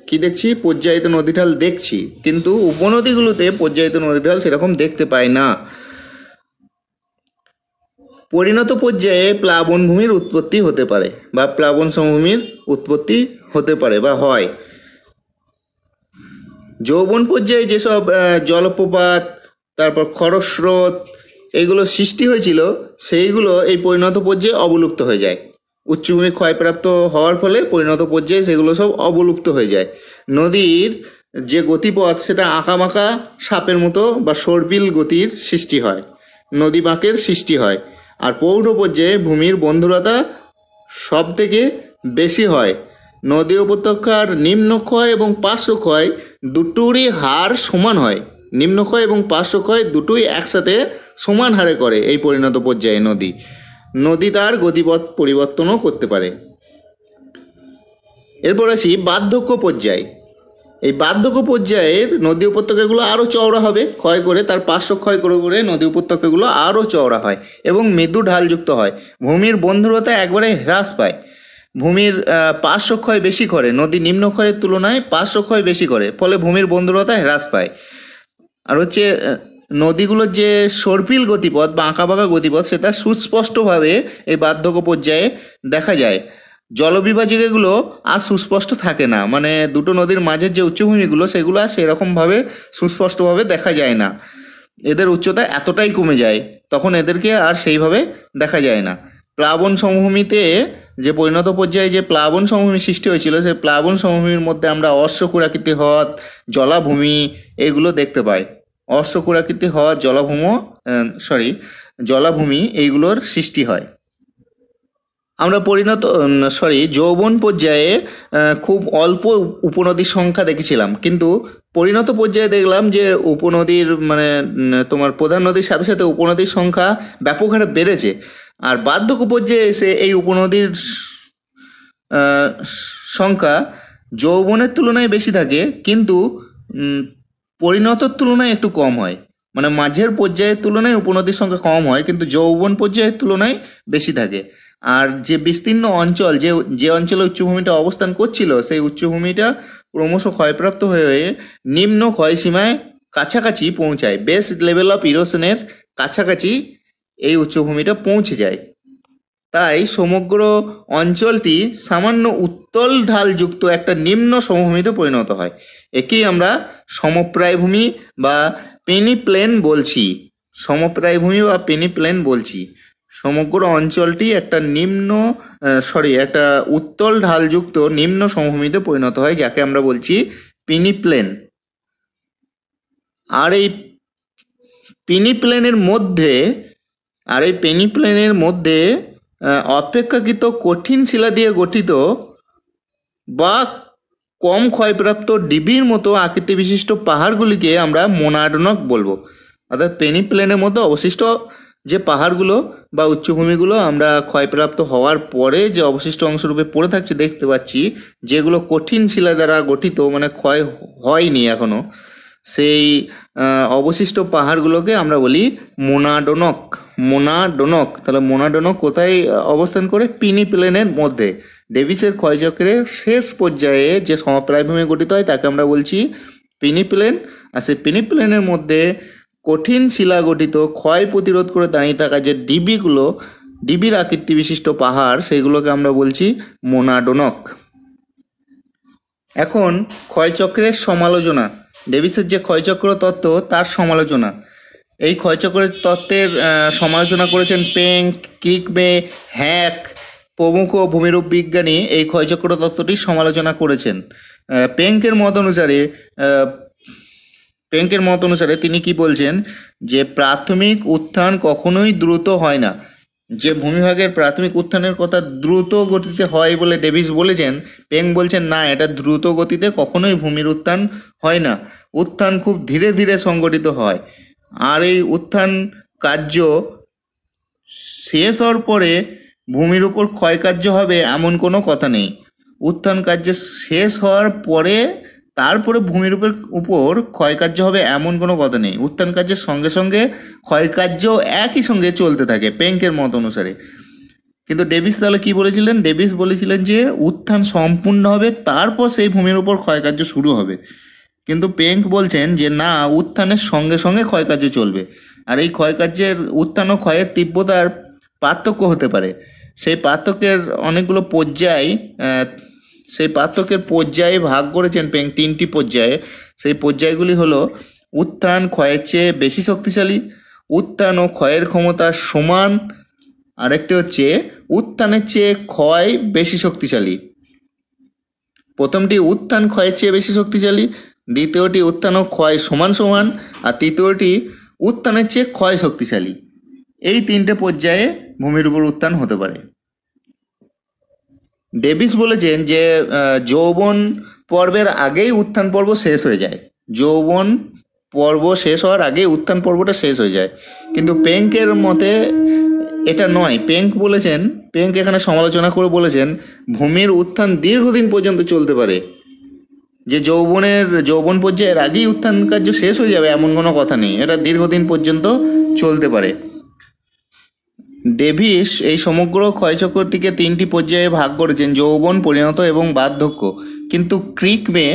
কি দেখছি পর্যায়িত নদী ঢাল দেখছি কিন্তু উপনদীগুলোতে পর্যায়িত নদী ঢাল সেরকম দেখতে পাই না পরিণত পর্যায়ে প্লাবনভূমির উৎপত্তি হতে পারে বা প্লাবন সমভূমির উৎপত্তি হতে পারে বা হয় যৌবন পর্যায়ে যেসব জলপ্রপাত তারপর খরস্রোত এগুলো সৃষ্টি হয়েছিল সেইগুলো এই পরিণত পর্যায়ে অবলুপ্ত হয়ে যায় উচ্চভূমি ক্ষয়প্রাপ্ত হওয়ার ফলে পরিণত পর্যায়ে সেগুলো সব অবলুপ্ত হয়ে যায় নদীর যে গতিপথ সেটা আঁকামাঁকা সাপের মতো বা সর্বিল গতির সৃষ্টি হয় নদী বাঁকের সৃষ্টি হয় আর পৌর পর্যায়ে ভূমির বন্ধুরতা সব থেকে বেশি হয় নদী উপত্যকার নিম্ন ক্ষয় এবং পার্শ্ব ক্ষয় দুটোরই হার সমান হয় নিম্নক্ষয় এবং পার্শ্বক্ষয় দুটোই একসাথে সমান হারে করে এই পরিণত পর্যায়ে নদী নদী তার গতিপথ পরিবর্তনও করতে পারে এরপর আসি বার্ধক্য পর্যায় এই বার্ধক্য পর্যায়ের নদী উপত্যকাগুলো আরও চওড়া হবে ক্ষয় করে তার পার্শ্ব ক্ষয় করে করে নদী উপত্যকাগুলো আরও চওড়া হয় এবং মৃদু ঢালযুক্ত হয় ভূমির বন্ধুরতা একবারে হ্রাস পায় ভূমির ক্ষয় বেশি করে নদী ক্ষয়ের তুলনায় ক্ষয় বেশি করে ফলে ভূমির বন্ধুরতা হ্রাস পায় আর হচ্ছে নদীগুলোর যে সর্পিল গতিপথ বা আঁকাবাঁকা গতিপথ সেটা সুস্পষ্টভাবে এই বার্ধক্য পর্যায়ে দেখা যায় জলবিভাজিকাগুলো আর সুস্পষ্ট থাকে না মানে দুটো নদীর মাঝের যে উচ্চভূমিগুলো সেগুলো আর সেরকমভাবে সুস্পষ্টভাবে দেখা যায় না এদের উচ্চতা এতটাই কমে যায় তখন এদেরকে আর সেইভাবে দেখা যায় না প্লাবন সমভূমিতে যে পরিণত পর্যায়ে যে প্লাবন সমভূমি সৃষ্টি হয়েছিল সেই প্লাবন সমভূমির মধ্যে আমরা অশ্বকুরাকৃতি হ্রদ জলাভূমি এগুলো দেখতে পাই অশ্বকুরাকৃতি হ্রদ জলাভূম সরি জলাভূমি এইগুলোর সৃষ্টি হয় আমরা পরিণত সরি যৌবন পর্যায়ে খুব অল্প উপনদীর সংখ্যা দেখেছিলাম কিন্তু পরিণত পর্যায়ে দেখলাম যে উপনদীর মানে তোমার প্রধান নদীর সাথে সাথে উপনদীর সংখ্যা ব্যাপক হারে বেড়েছে আর বার্ধক্য পর্যায়ে এসে এই উপনদীর সংখ্যা যৌবনের তুলনায় বেশি থাকে কিন্তু পরিণতর তুলনায় একটু কম হয় মানে মাঝের পর্যায়ের তুলনায় উপনদীর সংখ্যা কম হয় কিন্তু যৌবন পর্যায়ের তুলনায় বেশি থাকে আর যে বিস্তীর্ণ অঞ্চল যে যে অঞ্চলে উচ্চভূমিটা অবস্থান করছিল সেই উচ্চভূমিটা ক্রমশ ক্ষয়প্রাপ্ত হয়ে হয়ে নিম্ন ক্ষয়সীমায় কাছাকাছি পৌঁছায় বেস্ট লেভেল অফ ইরোশনের কাছাকাছি এই উচ্চভূমিটা পৌঁছে যায় তাই সমগ্র অঞ্চলটি সামান্য উত্তল ঢালযুক্ত একটা নিম্ন সমভূমিতে পরিণত হয় একেই আমরা সমপ্রায় ভূমি বা প্লেন বলছি সমপ্রায় ভূমি বা প্লেন বলছি সমগ্র অঞ্চলটি একটা নিম্ন সরি একটা উত্তল ঢালযুক্ত নিম্ন সমভূমিতে পরিণত হয় যাকে আমরা বলছি পিনিপ্লেন আর এই পিনিপ্লেনের মধ্যে আর এই পেনিপ্লেনের মধ্যে অপেক্ষাকৃত কঠিন শিলা দিয়ে গঠিত বা কম ক্ষয়প্রাপ্ত ডিবির মতো আকৃতি বিশিষ্ট পাহাড়গুলিকে আমরা মোনাডনক বলবো অর্থাৎ পেনিপ্লেনের মধ্যে অবশিষ্ট যে পাহাড়গুলো বা উচ্চভূমিগুলো আমরা ক্ষয়প্রাপ্ত হওয়ার পরে যে অবশিষ্ট অংশরূপে পড়ে থাকছে দেখতে পাচ্ছি যেগুলো কঠিন শিলা দ্বারা গঠিত মানে ক্ষয় হয়নি এখনও সেই অবশিষ্ট পাহাড়গুলোকে আমরা বলি মোনাডোনক মোনাডোনক তাহলে মোনাডোনক কোথায় অবস্থান করে পিনি প্লেনের মধ্যে ডেভিসের ক্ষয়চক্রের শেষ পর্যায়ে যে সমপ্রায়ভূমি গঠিত হয় তাকে আমরা বলছি পিনি প্লেন আর সেই পিনি প্লেনের মধ্যে কঠিন শিলা গঠিত ক্ষয় প্রতিরোধ করে দাঁড়িয়ে থাকা যে ডিবিগুলো ডিবির আকৃতি বিশিষ্ট পাহাড় সেগুলোকে আমরা বলছি মোনাডোনক এখন ক্ষয়চক্রের সমালোচনা ডেভিসের যে ক্ষয়চক্র তত্ত্ব তার সমালোচনা এই ক্ষয়চক্রের তত্ত্বের সমালোচনা করেছেন পেঙ্ক কিকবে হ্যাক প্রমুখ ভূমিরূপ বিজ্ঞানী এই ক্ষয়চক্র তত্ত্বটি সমালোচনা করেছেন পেঙ্কের মত অনুসারে পেঙ্কের মত অনুসারে তিনি কি বলছেন যে প্রাথমিক উত্থান কখনোই দ্রুত হয় না যে ভূমিভাগের প্রাথমিক উত্থানের কথা দ্রুত গতিতে হয় বলে ডেভিস বলেছেন পেং বলছেন না এটা দ্রুত গতিতে কখনোই ভূমির উত্থান হয় না উত্থান খুব ধীরে ধীরে সংগঠিত হয় আর এই উত্থান কার্য শেষ হওয়ার পরে ভূমির উপর ক্ষয়কার্য হবে এমন কোনো কথা নেই উত্থান কার্য শেষ হওয়ার পরে তারপরে ভূমিরূপের উপর ক্ষয়কার্য হবে এমন কোনো কথা নেই উত্থান কার্যের সঙ্গে সঙ্গে ক্ষয়কার্য একই সঙ্গে চলতে থাকে পেঙ্কের মত অনুসারে কিন্তু ডেভিস তাহলে কি বলেছিলেন ডেভিস বলেছিলেন যে উত্থান সম্পূর্ণ হবে তারপর সেই ভূমির উপর ক্ষয়কার্য শুরু হবে কিন্তু পেঙ্ক বলছেন যে না উত্থানের সঙ্গে সঙ্গে ক্ষয়কার্য চলবে আর এই ক্ষয়কার্যের উত্থান ও ক্ষয়ের তীব্রতার পার্থক্য হতে পারে সেই পার্থক্যের অনেকগুলো পর্যায় সেই পার্থক্যের পর্যায়ে ভাগ করেছেন পেং তিনটি পর্যায়ে সেই পর্যায়গুলি হল উত্থান ক্ষয়ের চেয়ে বেশি শক্তিশালী উত্থান ও ক্ষয়ের ক্ষমতা সমান আরেকটি হচ্ছে উত্থানের চেয়ে ক্ষয় বেশি শক্তিশালী প্রথমটি উত্থান ক্ষয়ের চেয়ে বেশি শক্তিশালী দ্বিতীয়টি উত্থান ও ক্ষয় সমান সমান আর তৃতীয়টি উত্থানের চেয়ে ক্ষয় শক্তিশালী এই তিনটে পর্যায়ে ভূমির উপর উত্থান হতে পারে ডেভিস বলেছেন যে যৌবন পর্বের আগেই উত্থান পর্ব শেষ হয়ে যায় যৌবন পর্ব শেষ হওয়ার আগে উত্থান পর্বটা শেষ হয়ে যায় কিন্তু পেঙ্কের মতে এটা নয় পেঙ্ক বলেছেন পেঙ্ক এখানে সমালোচনা করে বলেছেন ভূমির উত্থান দীর্ঘদিন পর্যন্ত চলতে পারে যে যৌবনের যৌবন পর্যায়ের আগেই উত্থান কার্য শেষ হয়ে যাবে এমন কোনো কথা নেই এটা দীর্ঘদিন পর্যন্ত চলতে পারে ডেভিস এই সমগ্র ক্ষয়চক্রটিকে তিনটি পর্যায়ে ভাগ করেছেন যৌবন পরিণত এবং বার্ধক্য কিন্তু ক্রিক মেয়ে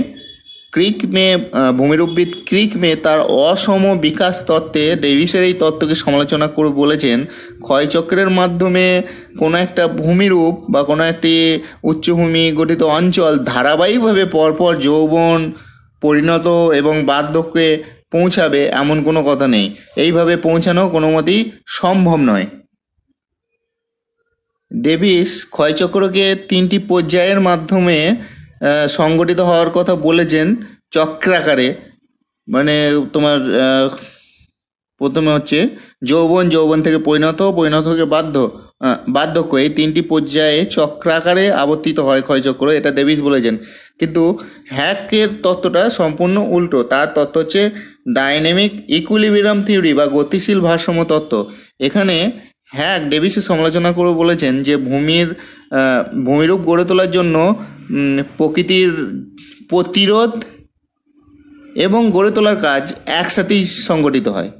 ক্রিক মেয়ে ভূমিরূপবিদ ক্রিক মেয়ে তার অসম বিকাশ তত্ত্বে ডেভিসের এই তত্ত্বকে সমালোচনা করে বলেছেন ক্ষয়চক্রের মাধ্যমে কোনো একটা ভূমিরূপ বা কোনো একটি উচ্চভূমি গঠিত অঞ্চল ধারাবাহিকভাবে পরপর যৌবন পরিণত এবং বার্ধক্যে পৌঁছাবে এমন কোনো কথা নেই এইভাবে পৌঁছানো কোনো মতেই সম্ভব নয় ডেভিস ক্ষয়চক্রকে তিনটি পর্যায়ের মাধ্যমে সংগঠিত হওয়ার কথা বলেছেন চক্রাকারে মানে তোমার প্রথমে হচ্ছে যৌবন যৌবন থেকে পরিণত পরিণত থেকে বাধ্য বার্ধক্য এই তিনটি পর্যায়ে চক্রাকারে আবর্তিত হয় ক্ষয়চক্র এটা দেবিস বলেছেন কিন্তু হ্যাকের তত্ত্বটা সম্পূর্ণ উল্টো তার তত্ত্ব হচ্ছে ডাইনামিক ইকুলিবিরাম থিওরি বা গতিশীল ভারসাম্য তত্ত্ব এখানে হ্যাক ডেভিসে সমালোচনা করে বলেছেন যে ভূমির ভূমিরূপ গড়ে তোলার জন্য প্রকৃতির প্রতিরোধ এবং গড়ে তোলার কাজ একসাথেই সংগঠিত হয়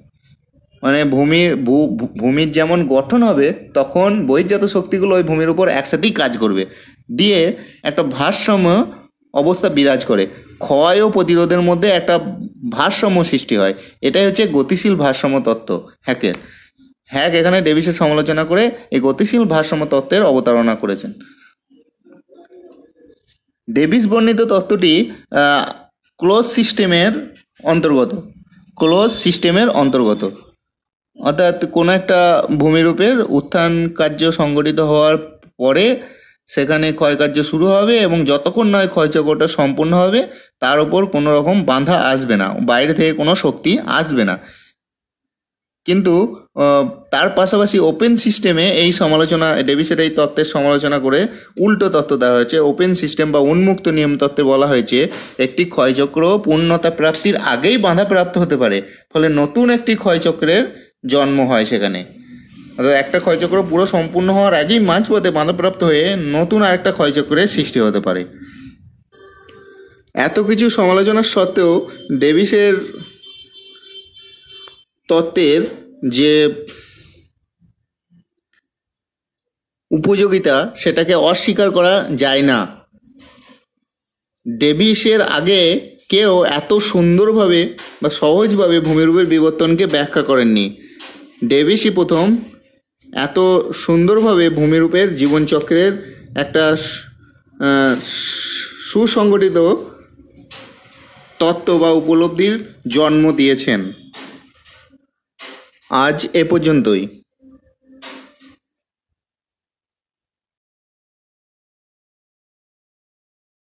মানে ভূমি ভূমির যেমন গঠন হবে তখন বহির্জাত শক্তিগুলো ওই ভূমির উপর একসাথেই কাজ করবে দিয়ে একটা ভারসাম্য অবস্থা বিরাজ করে ক্ষয় ও প্রতিরোধের মধ্যে একটা ভারসাম্য সৃষ্টি হয় এটাই হচ্ছে গতিশীল ভারসাম্য তত্ত্ব হ্যাকের হ্যাক এখানে ডেভিসের সমালোচনা করে এই গতিশীল ভারসাম্য তত্ত্বের অবতারণা করেছেন ডেভিস বর্ণিত তত্ত্বটি ক্লোজ সিস্টেমের অন্তর্গত ক্লোজ সিস্টেমের অন্তর্গত অর্থাৎ কোনো একটা ভূমিরূপের উত্থান কার্য সংগঠিত হওয়ার পরে সেখানে ক্ষয়কার্য শুরু হবে এবং যতক্ষণ নয় ক্ষয়চক্রটা সম্পূর্ণ হবে তার উপর কোনো রকম বাধা আসবে না বাইরে থেকে কোনো শক্তি আসবে না কিন্তু তার পাশাপাশি ওপেন সিস্টেমে এই সমালোচনা ডেভিসের এই তত্ত্বের সমালোচনা করে উল্টো তত্ত্ব দেওয়া হয়েছে ওপেন সিস্টেম বা উন্মুক্ত নিয়ম তত্ত্বে বলা হয়েছে একটি ক্ষয়চক্র পূর্ণতা প্রাপ্তির আগেই প্রাপ্ত হতে পারে ফলে নতুন একটি ক্ষয়চক্রের জন্ম হয় সেখানে অর্থাৎ একটা ক্ষয়চক্র পুরো সম্পূর্ণ হওয়ার আগেই মাঝপথে বাঁধাপ্রাপ্ত হয়ে নতুন আরেকটা ক্ষয়চক্রের সৃষ্টি হতে পারে এত কিছু সমালোচনার সত্ত্বেও ডেভিসের তত্ত্বের যে উপযোগিতা সেটাকে অস্বীকার করা যায় না ডেভিসের আগে কেউ এত সুন্দরভাবে বা সহজভাবে ভূমিরূপের বিবর্তনকে ব্যাখ্যা করেননি ডেভিসই প্রথম এত সুন্দরভাবে ভূমিরূপের জীবনচক্রের একটা সুসংগঠিত তত্ত্ব বা উপলব্ধির জন্ম দিয়েছেন আজ এ পর্যন্তই